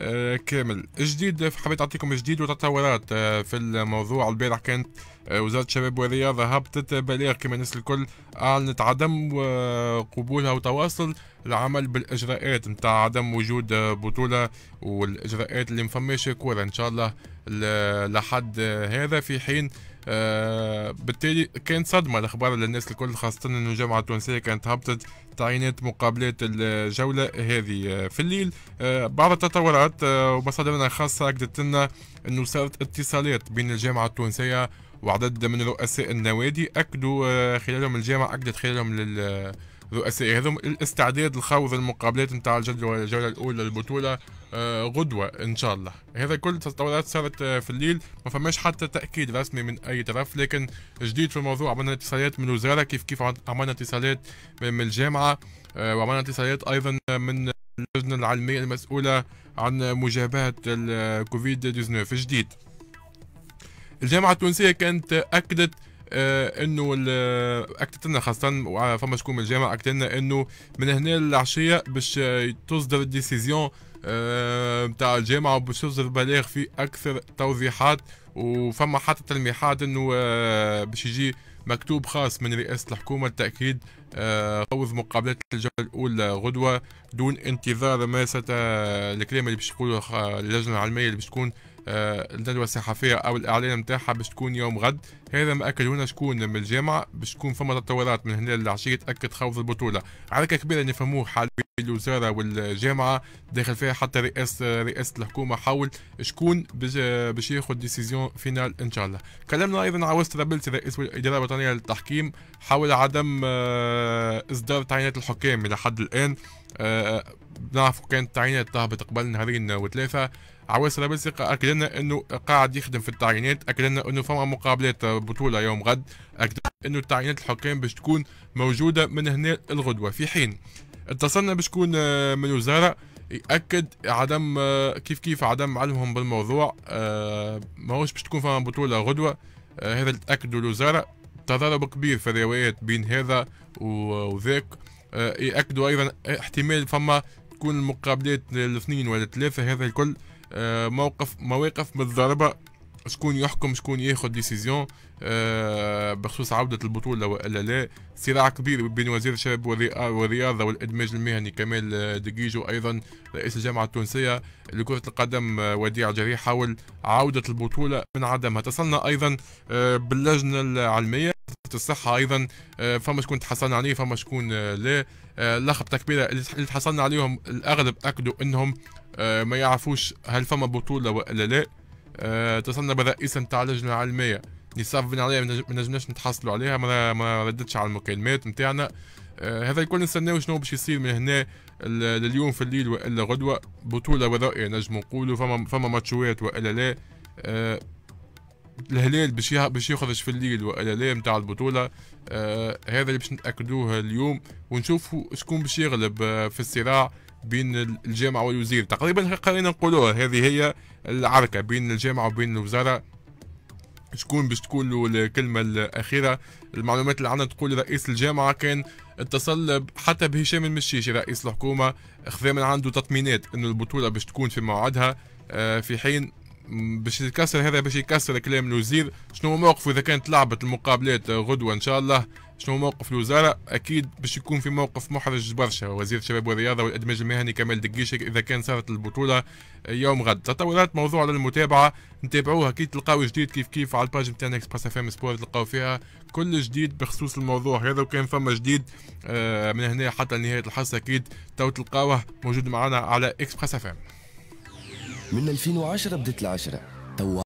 آه، كامل جديد حبيت اعطيكم جديد وتطورات آه، في الموضوع البارح كانت آه، وزاره الشباب والرياضه هبطت بلاغ كما الناس الكل اعلنت عدم قبولها وتواصل العمل بالاجراءات نتاع عدم وجود بطوله والاجراءات اللي مفماش كوره ان شاء الله لحد هذا في حين آه، بالتالي كانت صدمة الأخبار للناس الكل خاصة أنه الجامعة التونسية كانت هبطت تعيينات مقابلات الجولة هذه آه، في الليل آه، بعض التطورات ومصادرنا خاصة أكدت لنا أنه صارت اتصالات بين الجامعة التونسية وعدد من رؤساء النوادي أكدوا خلالهم الجامعة أكدت خلالهم لل رئاسية هذم الاستعداد لخوض المقابلات نتاع الجولة الجولة الأولى للبطولة آه، غدوة إن شاء الله هذا كل التطورات صارت آه، في الليل ما فماش حتى تأكيد رسمي من أي طرف لكن جديد في الموضوع عملنا اتصالات من الوزارة كيف كيف عملنا اتصالات من الجامعة آه، وعملنا اتصالات أيضا من اللجنة العلمية المسؤولة عن مجابهة الكوفيد 19 جديد الجامعة التونسية كانت أكدت آه، انه آه، اكدت لنا خاصه فما شكون من الجامعه اكدت لنا انه من هنا للعشيه باش آه، تصدر الديسيزيون نتاع الجامعه وباش تصدر بلاغ في اكثر توضيحات وفما حتى تلميحات انه باش يجي مكتوب خاص من رئاسة الحكومة التأكيد قوض مقابلات الجولة الأولى غدوة دون انتظار ما ست الكلام اللي باش يقوله اللجنة العلمية اللي باش تكون الندوه الصحفيه او الاعلان نتاعها باش تكون يوم غد هذا ما اكدونا شكون من الجامعه باش تكون فما تطورات من هنا للعشيه تاكد خوض البطوله عركه كبيره نفهموه حال الوزاره والجامعه داخل فيها حتى رئاسه رئاسه الحكومه حول شكون باش ياخذ ديسيزيون فينال ان شاء الله كلمنا ايضا على وسط رابلت رئيس الاداره الوطنيه للتحكيم حول عدم آه، اصدار تعيينات الحكام الى حد الان بنعرفوا آه، آه، كانت التعيينات تهبط قبل نهارين وثلاثه عواس رزق اكد لنا انه قاعد يخدم في التعيينات اكد لنا انه فما مقابلات آه، بطوله يوم غد اكد انه تعيينات الحكام باش تكون موجوده من هنا الغدوه في حين اتصلنا بشكون من الوزاره ياكد عدم كيف كيف عدم علمهم بالموضوع ماهوش باش تكون فما بطوله غدوه هذا اللي تاكدوا الوزاره تضارب كبير في الروايات بين هذا وذاك آه، ياكدوا إيه، ايضا آه، احتمال فما تكون المقابلات الاثنين ولا ثلاثه هذا الكل آه، موقف مواقف متضاربه شكون يحكم شكون ياخذ ديسيزيون بخصوص عوده البطوله والا لا صراع كبير بين وزير الشباب والرياضه والادماج المهني كمال دقيجو ايضا رئيس الجامعه التونسيه لكره القدم وديع جريح حول عوده البطوله من عدمها اتصلنا ايضا باللجنه العلميه الصحه ايضا آه، فما شكون تحصلنا عليه فما شكون آه، لا آه، لخبطه كبيره اللي تحصلنا عليهم الاغلب اكدوا انهم ما يعرفوش هل فما بطوله ولا لا اتصلنا بالرئيس نتاع اللجنه العلميه اللي صافنا عليها ما نجمناش نتحصلوا عليها ما ردتش على المكالمات نتاعنا هذا الكل نستناو شنو باش يصير من هنا لليوم في الليل والا غدوه بطوله وضائيه نجم نقولوا فما فما ماتشوات والا لا الهلال باش باش يخرج في الليل لا نتاع البطوله آه هذا اللي باش نتاكدوه اليوم ونشوفوا شكون باش يغلب آه في الصراع بين الجامعه والوزير تقريبا خلينا نقولوها هذه هي العركه بين الجامعه وبين الوزاره شكون باش تكون له الكلمة الأخيرة المعلومات اللي عندنا تقول رئيس الجامعة كان اتصل حتى بهشام المشيشي رئيس الحكومة خذا من عنده تطمينات أنه البطولة باش تكون في موعدها آه، في حين باش يكسر هذا باش يكسر كلام الوزير شنو موقفه اذا كانت لعبه المقابلات غدوه ان شاء الله شنو موقف الوزاره اكيد باش يكون في موقف محرج برشا وزير الشباب والرياضه والادماج المهني كمال دقيشه اذا كان صارت البطوله يوم غد تطورات موضوع للمتابعه نتابعوها كي تلقاو جديد كيف كيف على الباج نتاعنا اكسبرس اف ام سبور تلقاو فيها كل جديد بخصوص الموضوع هذا وكان فما جديد آه، من هنا حتى نهاية الحصه اكيد تو تلقاوه موجود معنا على اكسبرس اف ام من 2010 بدت العشرة توا